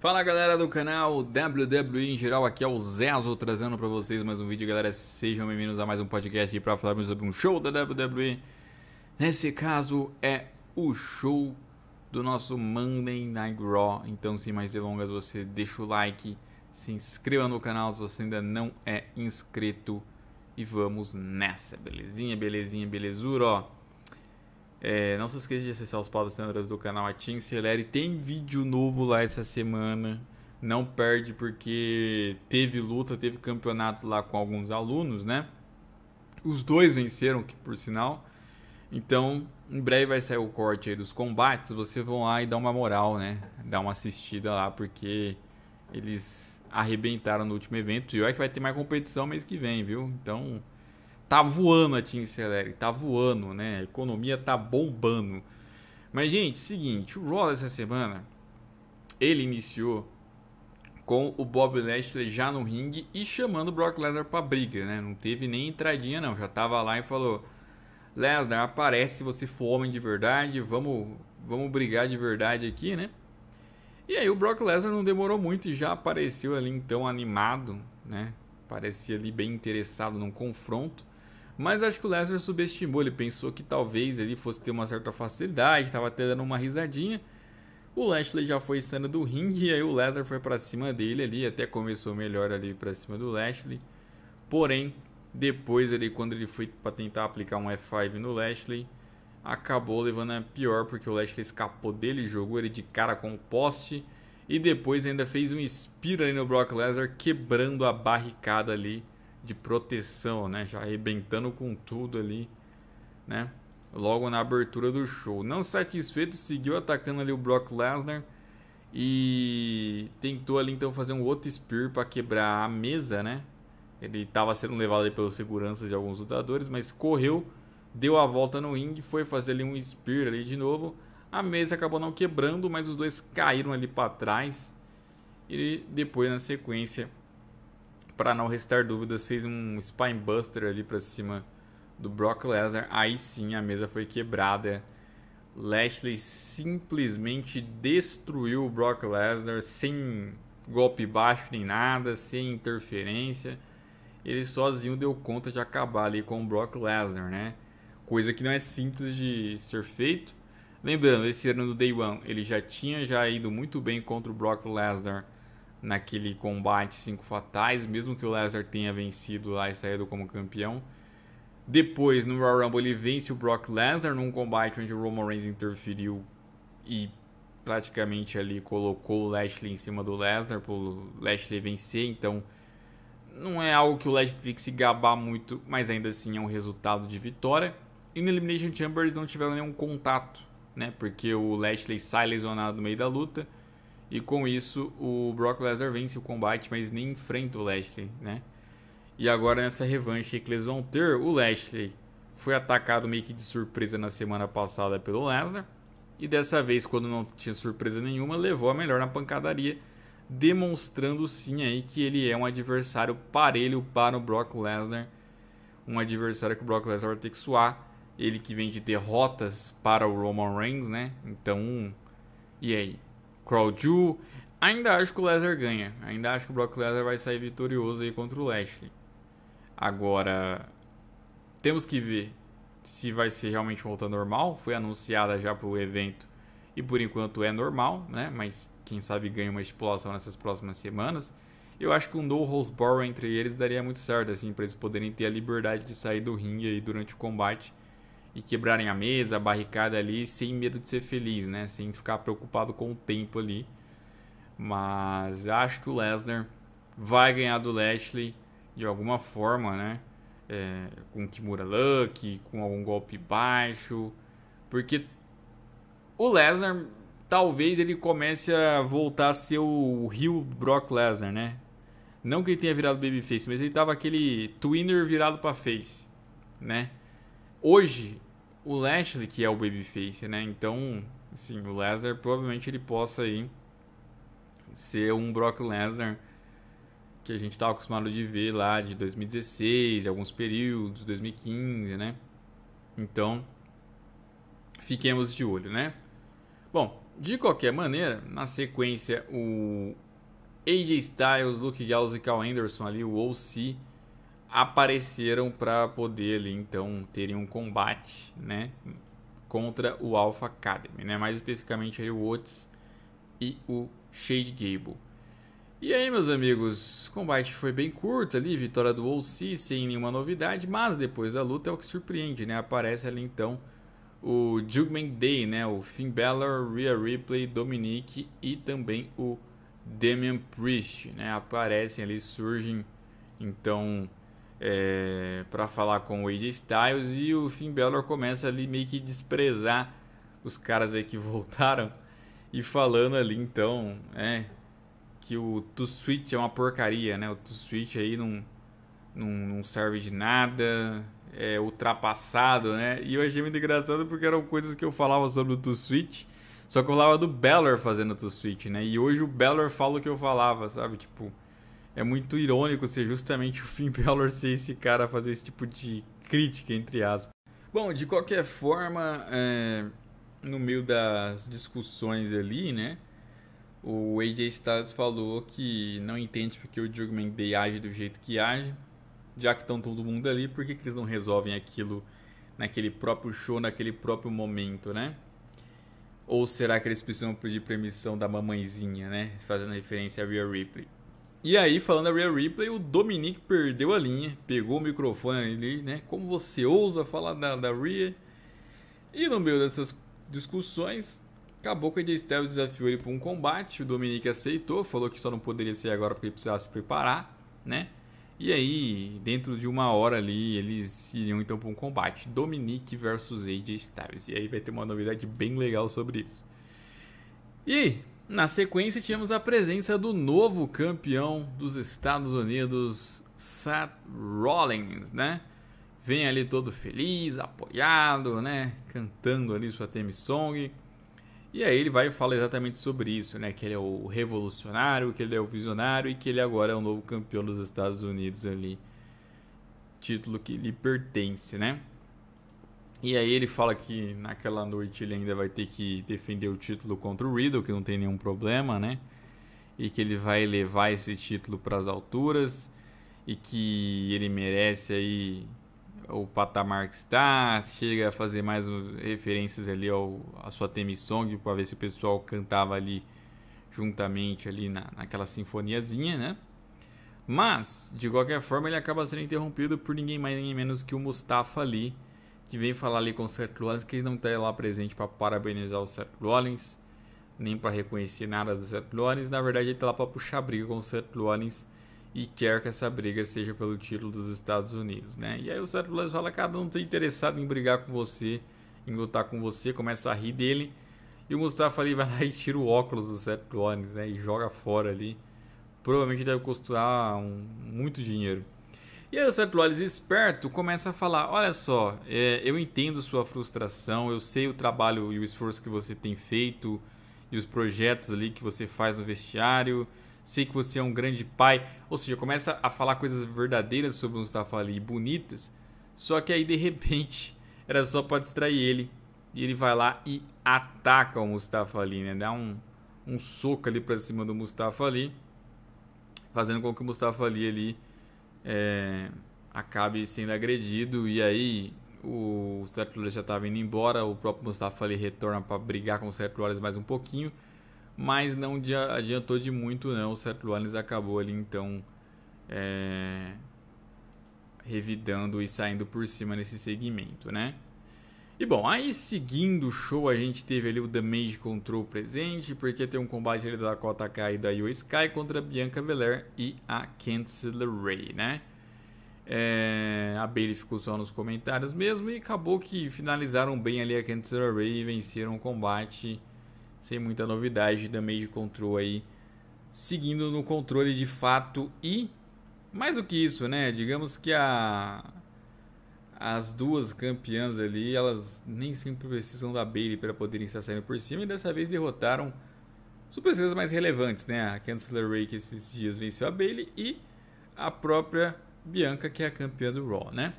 Fala galera do canal WWE em geral, aqui é o Zezo trazendo para vocês mais um vídeo, galera. Sejam bem-vindos a mais um podcast para falarmos sobre um show da WWE. Nesse caso é o show do nosso Monday Night Raw. Então, sem mais delongas, você deixa o like, se inscreva no canal se você ainda não é inscrito e vamos nessa, belezinha, belezinha, belezura, ó. É, não se esqueça de acessar os patrocinadores do canal Atim Celere. Tem vídeo novo lá essa semana. Não perde porque teve luta, teve campeonato lá com alguns alunos, né? Os dois venceram, que por sinal. Então, em breve vai sair o corte aí dos combates. vocês vão lá e dá uma moral, né? Dá uma assistida lá porque eles arrebentaram no último evento. E olha que vai ter mais competição mês que vem, viu? Então, tá voando a Team Celery, tá voando, né? A economia tá bombando. Mas, gente, seguinte, o Raw essa semana, ele iniciou com o Bob Lashley já no ringue e chamando o Brock Lesnar pra briga, né? Não teve nem entradinha, não. Já tava lá e falou... Lesnar, aparece se você for homem de verdade, vamos, vamos brigar de verdade aqui, né? E aí o Brock Lesnar não demorou muito e já apareceu ali então animado, né? Parecia ali bem interessado num confronto. Mas acho que o Lesnar subestimou, ele pensou que talvez ele fosse ter uma certa facilidade, estava até dando uma risadinha. O Lashley já foi saindo do ringue e aí o Lesnar foi para cima dele ali, até começou melhor ali para cima do Lashley. Porém, depois ele quando ele foi para tentar aplicar um F5 no Lashley, acabou levando a pior porque o Lashley escapou dele, jogou ele de cara com o poste e depois ainda fez um spear ali no Brock Lesnar quebrando a barricada ali de proteção, né? Já arrebentando com tudo ali, né? Logo na abertura do show. Não satisfeito, seguiu atacando ali o Brock Lesnar e tentou ali então fazer um outro spear para quebrar a mesa, né? Ele estava sendo levado ali pelos seguranças de alguns lutadores, mas correu, deu a volta no ringue, foi fazer ali um spear ali de novo. A mesa acabou não quebrando, mas os dois caíram ali para trás. E depois na sequência para não restar dúvidas, fez um spinebuster ali para cima do Brock Lesnar. Aí sim a mesa foi quebrada. Lashley simplesmente destruiu o Brock Lesnar sem golpe baixo nem nada, sem interferência. Ele sozinho deu conta de acabar ali com o Brock Lesnar, né? Coisa que não é simples de ser feito. Lembrando, esse ano do Day One ele já tinha já ido muito bem contra o Brock Lesnar naquele combate cinco fatais, mesmo que o Lesnar tenha vencido lá e saído como campeão. Depois, no Royal Rumble, ele vence o Brock Lesnar num combate onde o Roman Reigns interferiu e praticamente ali colocou o Lashley em cima do Lesnar para o Lashley vencer, então não é algo que o Lashley tem que se gabar muito, mas ainda assim é um resultado de vitória. E no Elimination Chamber eles não tiveram nenhum contato, né? Porque o Lashley sai lesionado no meio da luta e com isso, o Brock Lesnar vence o combate, mas nem enfrenta o Lashley, né? E agora nessa revanche que eles vão ter, o Lashley foi atacado meio que de surpresa na semana passada pelo Lesnar. E dessa vez, quando não tinha surpresa nenhuma, levou a melhor na pancadaria, demonstrando sim aí que ele é um adversário parelho para o Brock Lesnar. Um adversário que o Brock Lesnar vai ter que suar. Ele que vem de derrotas para o Roman Reigns, né? Então, e aí? Crawl Jew. Ainda acho que o Lesnar ganha. Ainda acho que o Brock Lesnar vai sair vitorioso aí contra o Lashley. Agora, temos que ver se vai ser realmente uma luta normal. Foi anunciada já para o evento e por enquanto é normal, né? Mas quem sabe ganha uma estipulação nessas próximas semanas. Eu acho que um no holds entre eles daria muito certo, assim, para eles poderem ter a liberdade de sair do ringue aí durante o combate e quebrarem a mesa, a barricada ali, sem medo de ser feliz, né? Sem ficar preocupado com o tempo ali. Mas acho que o Lesnar vai ganhar do Lashley de alguma forma, né? É, com Kimura Luck, com algum golpe baixo. Porque o Lesnar, talvez ele comece a voltar a ser o Rio Brock Lesnar, né? Não que ele tenha virado babyface, mas ele tava aquele twinner virado para face, né? hoje, o Lashley que é o babyface, né? Então, sim, o Lesnar provavelmente ele possa aí ser um Brock Lesnar que a gente tá acostumado de ver lá de 2016, alguns períodos, 2015, né? Então, fiquemos de olho, né? Bom, de qualquer maneira, na sequência, o AJ Styles, Luke Gallows e Cal Anderson ali, o OC, apareceram para poder ali, então terem um combate, né, contra o Alpha Academy, né, mais especificamente ali, o Otis e o Shade Gable. E aí, meus amigos, o combate foi bem curto ali, vitória do OC sem nenhuma novidade, mas depois da luta é o que surpreende, né? Aparece ali então o Judgment Day, né? O Finn Balor, Rhea Ripley, Dominique e também o Damian Priest, né? Aparecem ali, surgem então é, para falar com o AJ Styles e o Finn Balor começa ali meio que desprezar os caras aí que voltaram e falando ali então é que o Two Switch é uma porcaria, né? O Two Switch aí não, não, não serve de nada, é ultrapassado, né? E eu achei muito engraçado porque eram coisas que eu falava sobre o Two Switch, só que eu falava do Balor fazendo o Two Switch, né? E hoje o Balor fala o que eu falava, sabe? Tipo, é muito irônico ser justamente o Finn Balor ser esse cara a fazer esse tipo de crítica, entre aspas. Bom, de qualquer forma, é, no meio das discussões ali, né? O AJ Styles falou que não entende porque o Jugman Day age do jeito que age, já que estão todo mundo ali, por que, que eles não resolvem aquilo naquele próprio show, naquele próprio momento, né? Ou será que eles precisam pedir permissão da mamãezinha, né? Fazendo referência a Rhea Ripley. E aí, falando da Real Replay, o Dominique perdeu a linha, pegou o microfone ali, né? Como você ousa falar da, da Rhea? E no meio dessas discussões, acabou que a AJ Styles desafiou ele para um combate, o Dominique aceitou, falou que só não poderia ser agora porque precisava se preparar, né? E aí, dentro de uma hora ali, eles iriam então para um combate, Dominique versus AJ Styles. E aí vai ter uma novidade bem legal sobre isso. E na sequência, tivemos a presença do novo campeão dos Estados Unidos, Seth Rollins, né? Vem ali todo feliz, apoiado, né? Cantando ali sua theme song. E aí ele vai falar exatamente sobre isso, né? Que ele é o revolucionário, que ele é o visionário e que ele agora é o novo campeão dos Estados Unidos ali. Título que lhe pertence, né? E aí ele fala que naquela noite ele ainda vai ter que defender o título contra o Riddle, que não tem nenhum problema, né? E que ele vai levar esse título para as alturas e que ele merece aí o patamar que está, chega a fazer mais referências ali ao a sua theme song para ver se o pessoal cantava ali juntamente ali na, naquela sinfoniazinha, né? Mas, de qualquer forma, ele acaba sendo interrompido por ninguém mais nem menos que o Mustafa ali, que vem falar ali com o Seth Rollins, que ele não está lá presente para parabenizar o Seth Rollins, nem para reconhecer nada do Seth Rollins. Na verdade, ele está lá para puxar briga com o Seth Rollins e quer que essa briga seja pelo título dos Estados Unidos, né? E aí o Seth Rollins fala, cara, não estou interessado em brigar com você, em lutar com você, começa a rir dele. E o Mustafa ali vai lá e tira o óculos do Seth Rollins, né? E joga fora ali. Provavelmente deve custar um, muito dinheiro. E aí o Seth Rollins, esperto, começa a falar: Olha só, é, eu entendo sua frustração, eu sei o trabalho e o esforço que você tem feito e os projetos ali que você faz no vestiário. Sei que você é um grande pai. Ou seja, começa a falar coisas verdadeiras sobre o Mustafa Ali, bonitas. Só que aí de repente era só para distrair ele. E ele vai lá e ataca o Mustafa Ali, né? Dá um, um soco ali para cima do Mustafa Ali, fazendo com que o Mustafa Ali ali é, acabe sendo agredido e aí o Sertulores já estava indo embora, o próprio Mustafa ali retorna para brigar com o Sertulores mais um pouquinho, mas não adiantou de muito não, o Sertulores acabou ali então é, revidando e saindo por cima nesse segmento, né? E bom, aí seguindo o show, a gente teve ali o Damage Control presente, porque tem um combate ali da Dakota Kai e da Io Sky contra Bianca Belair e a Kansler Ray, né? É, a Bailey ficou só nos comentários mesmo e acabou que finalizaram bem ali a Kansler Ray e venceram o combate sem muita novidade. Damage Control aí seguindo no controle de fato e mais do que isso, né? Digamos que a as duas campeãs ali, elas nem sempre precisam da Bailey para poderem estar saindo por cima e dessa vez derrotaram superestrelas mais relevantes, né? A Chancellor Ray que esses dias venceu a Bailey e a própria Bianca que é a campeã do Raw, né?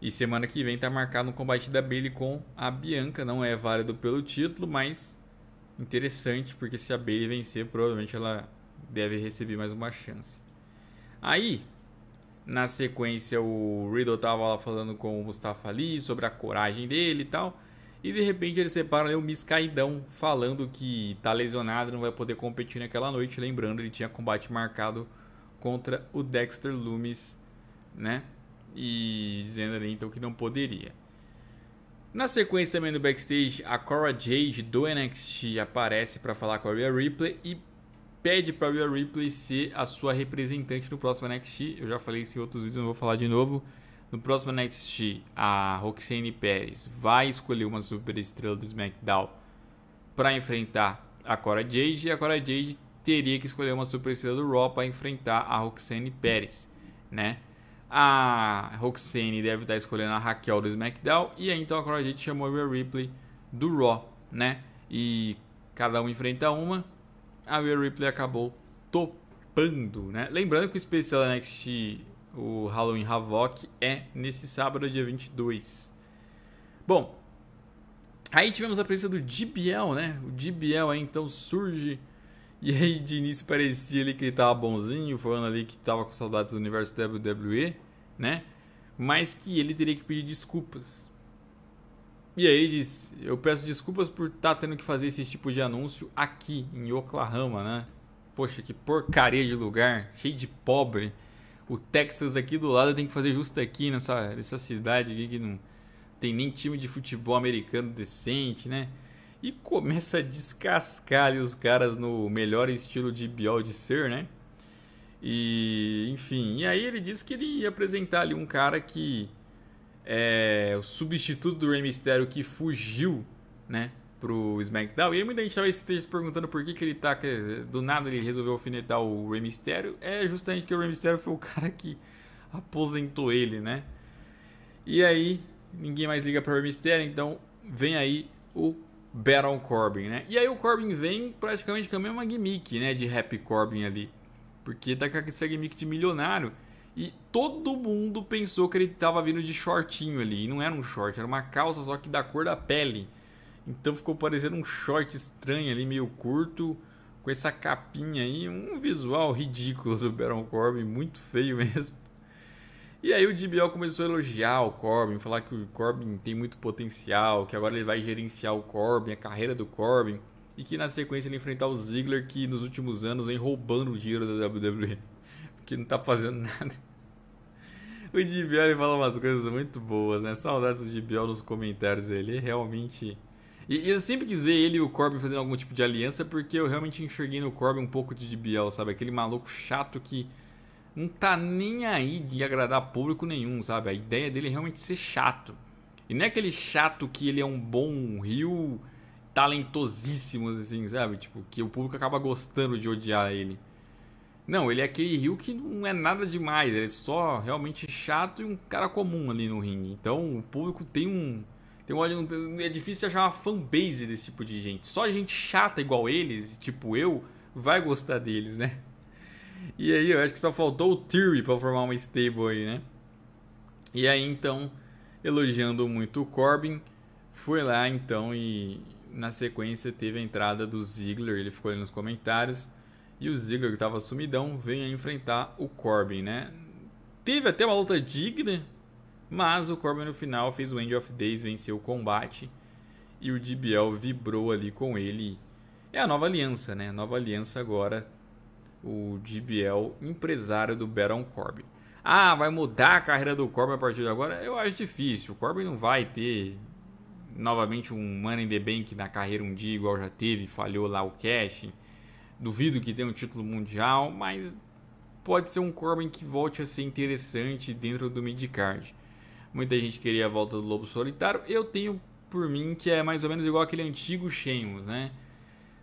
E semana que vem tá marcado um combate da Bailey com a Bianca, não é válido pelo título, mas interessante porque se a Bailey vencer, provavelmente ela deve receber mais uma chance. Aí, na sequência, o Riddle tava lá falando com o Mustafa Ali sobre a coragem dele e tal. E de repente eles separam ali o Miscaidão falando que tá lesionado, e não vai poder competir naquela noite. Lembrando, ele tinha combate marcado contra o Dexter Loomis, né? E dizendo ali então que não poderia. Na sequência também no backstage, a Cora Jade do NXT aparece para falar com a Rhea Ripley e pede para Rhea Ripley ser a sua representante no próximo NXT. Eu já falei isso em outros vídeos, não vou falar de novo. No próximo NXT, a Roxane Pérez vai escolher uma super estrela do SmackDown para enfrentar a Cora Jade. E a Cora Jade teria que escolher uma super estrela do Raw para enfrentar a Roxane Pérez, né? A Roxane deve estar tá escolhendo a Raquel do SmackDown. E aí então a Cora Jade chamou a Rhea Ripley do Raw, né? E cada um enfrenta uma a Rhea Ripley acabou topando, né? Lembrando que o especial NXT, o Halloween Havoc, é nesse sábado, dia 22. Bom, aí tivemos a presença do DBL, né? O DBL aí então surge... E aí, de início, parecia ali que ele tava bonzinho, falando ali que tava com saudades do universo WWE, né? Mas que ele teria que pedir desculpas e aí ele diz: Eu peço desculpas por estar tá tendo que fazer esse tipo de anúncio aqui em Oklahoma, né? Poxa, que porcaria de lugar, cheio de pobre. O Texas aqui do lado tem que fazer justo aqui nessa, nessa cidade aqui que não tem nem time de futebol americano decente, né? E começa a descascar ali os caras no melhor estilo de Biol de ser, né? E enfim, e aí ele diz que ele ia apresentar ali um cara que é, o substituto do Rey Mysterio que fugiu, né? Pro SmackDown. E aí muita gente talvez esteja se perguntando por que, que ele tá. Que do nada ele resolveu alfinetar o Rey Mysterio. É justamente porque o Rey Mysterio foi o cara que aposentou ele, né? E aí, ninguém mais liga para o Rey Mysterio, então vem aí o Baron Corbin, né? E aí o Corbin vem praticamente com a mesma gimmick, né? De Happy Corbin ali. Porque tá com essa gimmick de milionário. E todo mundo pensou que ele estava vindo de shortinho ali. E não era um short, era uma calça só que da cor da pele. Então ficou parecendo um short estranho ali, meio curto, com essa capinha aí. Um visual ridículo do Baron Corbin, muito feio mesmo. E aí o DBL começou a elogiar o Corbin, falar que o Corbin tem muito potencial, que agora ele vai gerenciar o Corbin, a carreira do Corbin, e que na sequência ele enfrentar o Ziggler, que nos últimos anos vem roubando o dinheiro da WWE que não tá fazendo nada. O Dibiel fala umas coisas muito boas, né? Saudades do Dibiel nos comentários. Ele realmente. E, eu sempre quis ver ele e o Corbin fazendo algum tipo de aliança, porque eu realmente enxerguei no Corbin um pouco de Dibiel, sabe? Aquele maluco chato que não tá nem aí de agradar público nenhum, sabe? A ideia dele é realmente ser chato. E não é aquele chato que ele é um bom rio talentosíssimo, assim, sabe? Tipo, que o público acaba gostando de odiar ele. Não, ele é aquele Rio que não é nada demais, ele é só realmente chato e um cara comum ali no ringue. Então o público tem um. Tem um é difícil achar uma fanbase desse tipo de gente. Só gente chata igual eles, tipo eu, vai gostar deles, né? E aí eu acho que só faltou o Theory pra formar uma stable aí, né? E aí então, elogiando muito o Corbin, foi lá então e na sequência teve a entrada do Ziggler, ele ficou ali nos comentários. E o Ziggler, que estava sumidão, vem a enfrentar o Corbin, né? Teve até uma luta digna, mas o Corbin no final fez o End of Days, venceu o combate. E o DBL vibrou ali com ele. É a nova aliança, né? Nova aliança agora. O DBL, empresário do Baron Corbin. Ah, vai mudar a carreira do Corbin a partir de agora? Eu acho difícil. O Corbin não vai ter novamente um Money in the Bank na carreira um dia, igual já teve, falhou lá o cash. Duvido que tenha um título mundial, mas pode ser um Corbin que volte a ser interessante dentro do midcard. Muita gente queria a volta do Lobo Solitário. Eu tenho por mim que é mais ou menos igual aquele antigo Sheamus, né?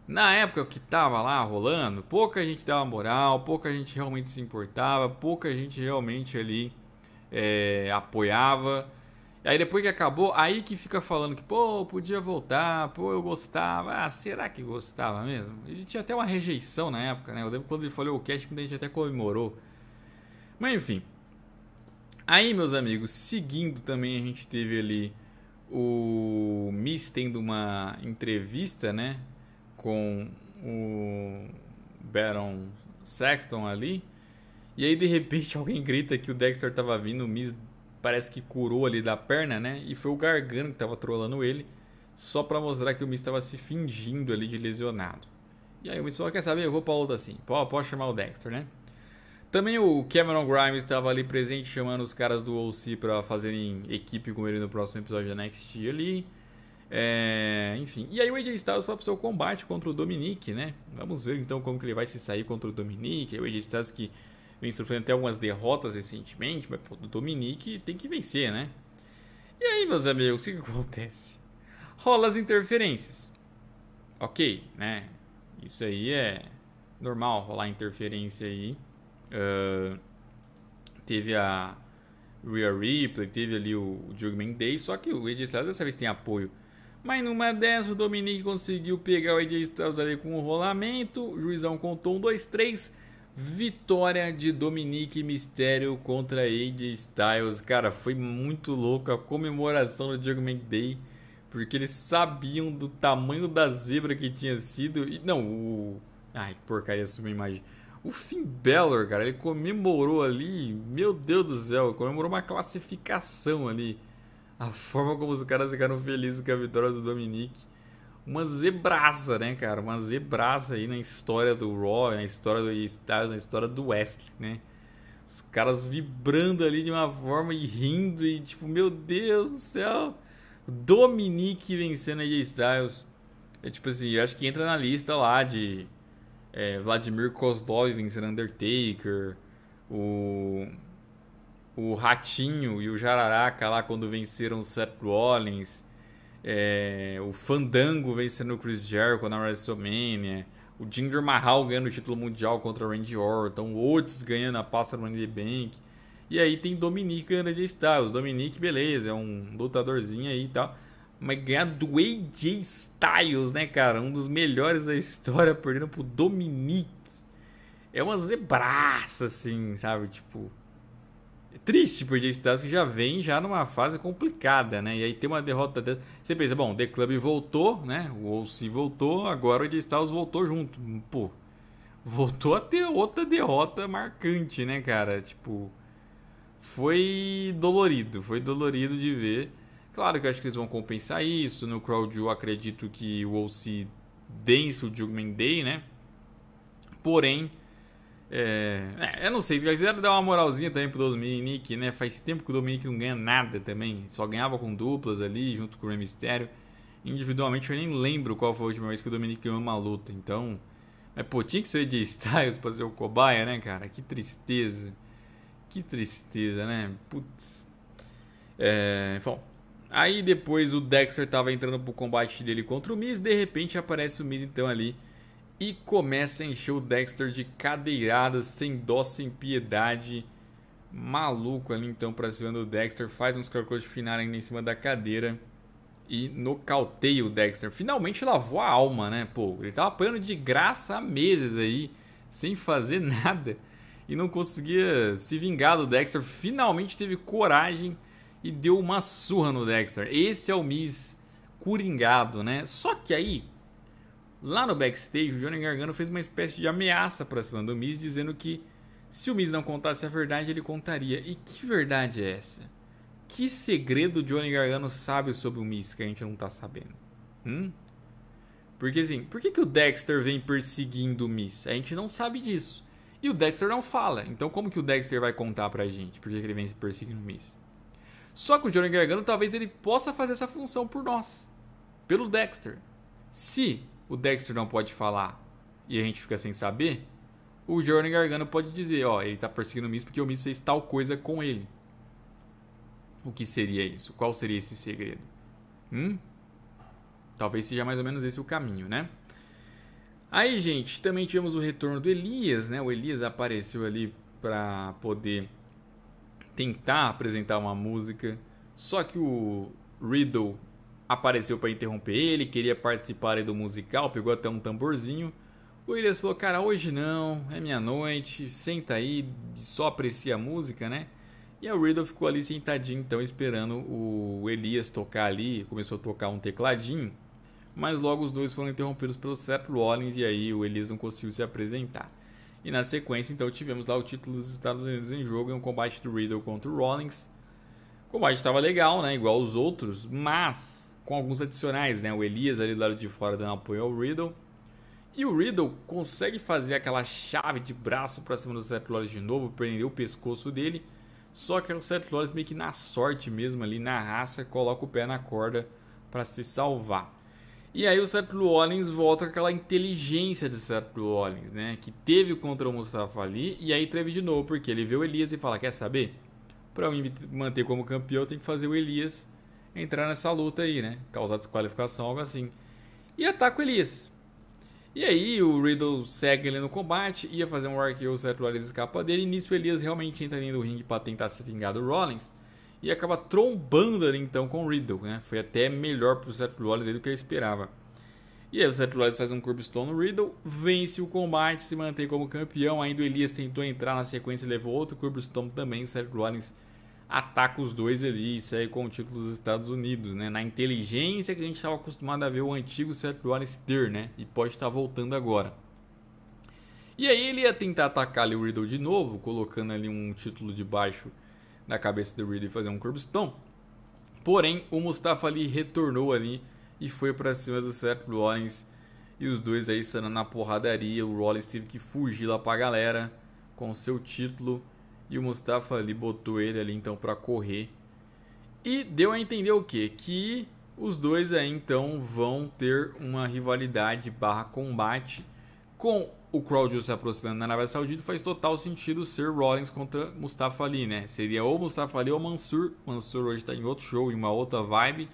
Na época que tava lá rolando, pouca gente dava moral, pouca gente realmente se importava, pouca gente realmente ali é, apoiava. Aí depois que acabou, aí que fica falando que, pô, podia voltar, pô, eu gostava. Ah, será que gostava mesmo? Ele tinha até uma rejeição na época, né? Eu lembro quando ele falou o cast, a gente até comemorou. Mas enfim. Aí, meus amigos, seguindo também a gente teve ali o Miss tendo uma entrevista, né? Com o Baron Sexton ali. E aí, de repente, alguém grita que o Dexter tava vindo, o Miss parece que curou ali da perna, né? E foi o Gargano que estava trolando ele, só para mostrar que o Miz estava se fingindo ali de lesionado. E aí o Miz falou, quer saber, eu vou pra luta assim, posso chamar o Dexter, né? Também o Cameron Grimes estava ali presente, chamando os caras do OC para fazerem equipe com ele no próximo episódio da NXT ali. É, enfim, e aí o AJ Styles foi pro seu combate contra o Dominique, né? Vamos ver então como que ele vai se sair contra o Dominique. O AJ Styles que vem sofrendo até algumas derrotas recentemente, mas pô, o Dominique tem que vencer, né? E aí, meus amigos, o que, que acontece? Rola as interferências. Ok, né? Isso aí é normal rolar interferência aí. Uh, teve a Rhea Ripley, teve ali o, Judgment Jugman Day, só que o AJ Styles dessa vez tem apoio. Mas numa dessa o Dominique conseguiu pegar o AJ Styles ali com um rolamento, o juizão contou um, dois, três, Vitória de Dominique Mistério contra AJ Styles. Cara, foi muito louco a comemoração do Diego Day. Porque eles sabiam do tamanho da zebra que tinha sido. E não, o. Ai, porcaria essa imagem. O Finn Balor, cara, ele comemorou ali. Meu Deus do céu, comemorou uma classificação ali. A forma como os caras ficaram felizes com a vitória do Dominique uma zebraça, né, cara? Uma zebraça aí na história do Raw, na história do Styles, na história do Wesley, né? Os caras vibrando ali de uma forma e rindo e tipo, meu Deus do céu! Dominique vencendo a AJ Styles. É tipo assim, eu acho que entra na lista lá de é, Vladimir Kozlov vencendo Undertaker, o o Ratinho e o Jararaca lá quando venceram o Seth Rollins é, o Fandango vencendo o Chris Jericho na WrestleMania. O Jinder Mahal ganhando o título mundial contra o Randy Orton. O Otis ganhando a pasta do Money Bank. E aí tem Dominique ganhando de Styles. Dominique, beleza, é um lutadorzinho aí e tal. Mas ganhar do AJ Styles, né, cara? Um dos melhores da história, perdendo pro Dominique. É uma zebraça, assim, sabe? Tipo, é triste porque Jason Dallas que já vem já numa fase complicada, né? E aí tem uma derrota dessa. Você pensa, bom, o The Club voltou, né? O OC voltou, agora o Jason Dallas voltou junto. Pô, voltou a ter outra derrota marcante, né, cara? Tipo, foi dolorido, foi dolorido de ver. Claro que eu acho que eles vão compensar isso. No Crowd eu acredito que o OC vence o Judgment Day, né? Porém, é, é, eu não sei, quiseram dar uma moralzinha também pro Dominique, né? Faz tempo que o Dominique não ganha nada também. Só ganhava com duplas ali, junto com o Rey Mysterio. Individualmente eu nem lembro qual foi a última vez que o Dominique ganhou uma luta. Então, mas pô, tinha que ser de Styles pra ser o cobaia, né, cara? Que tristeza. Que tristeza, né? Putz. É, bom, aí depois o Dexter tava entrando pro combate dele contra o Miz. De repente aparece o Miz então ali e começa a encher o Dexter de cadeiradas sem dó, sem piedade. Maluco ali então pra cima do Dexter, faz uns carcos de final ainda em cima da cadeira e nocauteia o Dexter. Finalmente lavou a alma, né? Pô, ele tava apanhando de graça há meses aí, sem fazer nada e não conseguia se vingar do Dexter. Finalmente teve coragem e deu uma surra no Dexter. Esse é o Miz curingado né? Só que aí Lá no backstage, o Johnny Gargano fez uma espécie de ameaça para cima do Miz, dizendo que se o Miz não contasse a verdade, ele contaria. E que verdade é essa? Que segredo o Johnny Gargano sabe sobre o Miz que a gente não tá sabendo? Hum? Porque assim, por que, que o Dexter vem perseguindo o Miz? A gente não sabe disso. E o Dexter não fala. Então como que o Dexter vai contar pra gente por que, que ele vem perseguindo o Miz? Só que o Johnny Gargano talvez ele possa fazer essa função por nós. Pelo Dexter. Se o Dexter não pode falar e a gente fica sem saber, o Jordan Gargano pode dizer, ó, ele tá perseguindo o Miss porque o Miss fez tal coisa com ele. O que seria isso? Qual seria esse segredo? Hum? Talvez seja mais ou menos esse o caminho, né? Aí, gente, também tivemos o retorno do Elias, né? O Elias apareceu ali para poder tentar apresentar uma música, só que o Riddle apareceu para interromper ele, queria participar do musical, pegou até um tamborzinho. O Elias falou: Cara, hoje não, é minha noite, senta aí, só aprecia a música, né? E a Riddle ficou ali sentadinho, então, esperando o Elias tocar ali. Começou a tocar um tecladinho, mas logo os dois foram interrompidos pelo Seth Rollins e aí o Elias não conseguiu se apresentar. E na sequência, então, tivemos lá o título dos Estados Unidos em jogo em um combate do Riddle contra o Rollins. O combate estava legal, né? Igual os outros, mas com alguns adicionais, né? O Elias ali do lado de fora dando apoio ao Riddle. E o Riddle consegue fazer aquela chave de braço para cima do Seth Rollins de novo, prender o pescoço dele. Só que o Seth Rollins meio que na sorte mesmo ali, na raça, coloca o pé na corda para se salvar. E aí o Seth Rollins volta com aquela inteligência de Seth Rollins, né? Que teve contra o Mustafa ali e aí teve de novo, porque ele vê o Elias e fala, quer saber? Para eu me manter como campeão, eu tenho que fazer o Elias entrar nessa luta aí, né? Causar desqualificação, algo assim. E ataca o Elias. E aí o Riddle segue ele no combate, ia fazer um RKO, certo? O Elias escapa dele. E nisso o Elias realmente entra ali no ringue para tentar se vingar do Rollins. E acaba trombando ali então com o Riddle, né? Foi até melhor pro Seth Rollins do que eu esperava. E aí o Seth Rollins faz um curbstone no Riddle, vence o combate, se mantém como campeão. Ainda o Elias tentou entrar na sequência, e levou outro curbstone também. Seth Rollins ataca os dois ali e sai com o título dos Estados Unidos, né? Na inteligência que a gente estava acostumado a ver o antigo Seth Rollins ter, né? E pode estar tá voltando agora. E aí ele ia tentar atacar ali o Riddle de novo, colocando ali um título debaixo na cabeça do Riddle e fazer um curbstone. Porém, o Mustafa ali retornou ali e foi para cima do Seth Rollins e os dois aí saindo na porradaria. O Rollins teve que fugir lá para a galera com seu título e o Mustafa ali botou ele ali então para correr. E deu a entender o quê? Que os dois aí então vão ter uma rivalidade barra combate com o Claudio se aproximando na Arábia Saudita faz total sentido ser Rollins contra Mustafa Ali, né? Seria ou Mustafa Ali ou Mansur. Mansur hoje está em outro show, em uma outra vibe.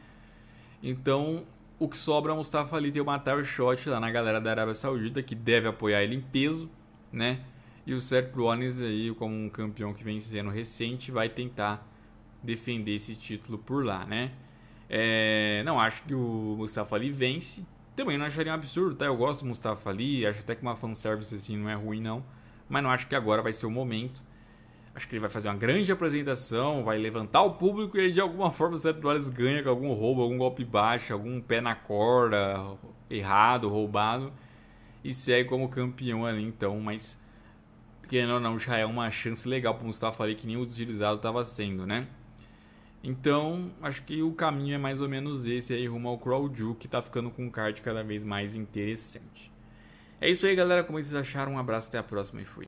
Então, o que sobra é Mustafa Ali ter o Matar Shot lá na galera da Arábia Saudita, que deve apoiar ele em peso, né? E o Seth Rollins aí, como um campeão que vem sendo recente, vai tentar defender esse título por lá, né? É, não acho que o Mustafa Ali vence. Também não acharia um absurdo, tá? Eu gosto do Mustafa Ali, acho até que uma fanservice assim não é ruim, não. Mas não acho que agora vai ser o momento. Acho que ele vai fazer uma grande apresentação, vai levantar o público e aí, de alguma forma o Seth Rollins ganha com algum roubo, algum golpe baixo, algum pé na corda, errado, roubado. E segue como campeão ali então, mas querendo ou não, já é uma chance legal para o Mustafa ali, que nem utilizado estava sendo, né? Então, acho que o caminho é mais ou menos esse aí, rumo ao Crawlju, que está ficando com um card cada vez mais interessante. É isso aí, galera. Como vocês acharam? Um abraço, até a próxima e fui.